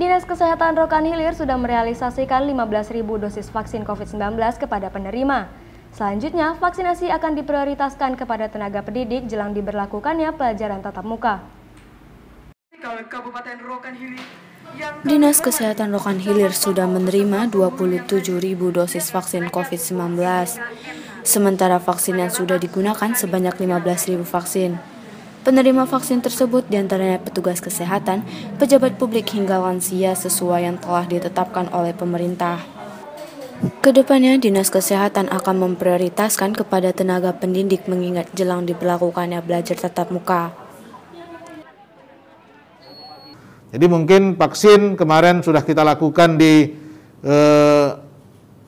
Dinas Kesehatan Rokan Hilir sudah merealisasikan 15.000 dosis vaksin COVID-19 kepada penerima. Selanjutnya, vaksinasi akan diprioritaskan kepada tenaga pendidik jelang diberlakukannya pelajaran tatap muka. Kabupaten Rokan Hilir Dinas Kesehatan Rokan Hilir sudah menerima 27.000 dosis vaksin COVID-19, sementara vaksin yang sudah digunakan sebanyak 15.000 vaksin. Penerima vaksin tersebut diantaranya petugas kesehatan, pejabat publik hingga lansia sesuai yang telah ditetapkan oleh pemerintah. Kedepannya, Dinas Kesehatan akan memprioritaskan kepada tenaga pendidik mengingat jelang diberlakukannya belajar tatap muka. Jadi mungkin vaksin kemarin sudah kita lakukan di eh,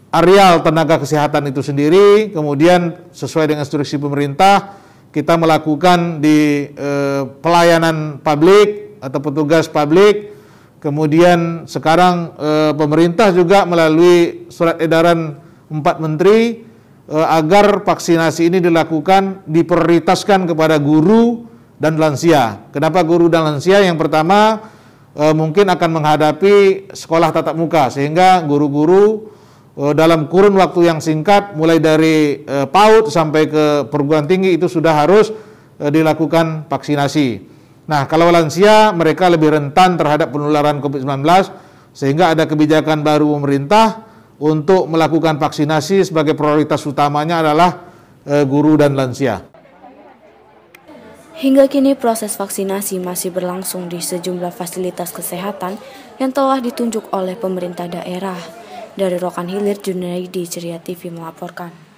areal tenaga kesehatan itu sendiri, kemudian sesuai dengan instruksi pemerintah, kita melakukan di eh, pelayanan publik atau petugas publik. Kemudian sekarang eh, pemerintah juga melalui surat edaran empat menteri eh, agar vaksinasi ini dilakukan diprioritaskan kepada guru dan lansia. Kenapa guru dan lansia? Yang pertama eh, mungkin akan menghadapi sekolah tatap muka sehingga guru-guru Eh, dalam kurun waktu yang singkat mulai dari eh, PAUD sampai ke perguruan tinggi itu sudah harus eh, dilakukan vaksinasi. Nah, kalau lansia mereka lebih rentan terhadap penularan COVID-19 sehingga ada kebijakan baru pemerintah untuk melakukan vaksinasi sebagai prioritas utamanya adalah guru dan lansia. Hingga kini proses vaksinasi masih berlangsung di sejumlah fasilitas kesehatan yang telah ditunjuk oleh pemerintah daerah. Dari Rokan Hilir, Junaidi Ceria TV melaporkan.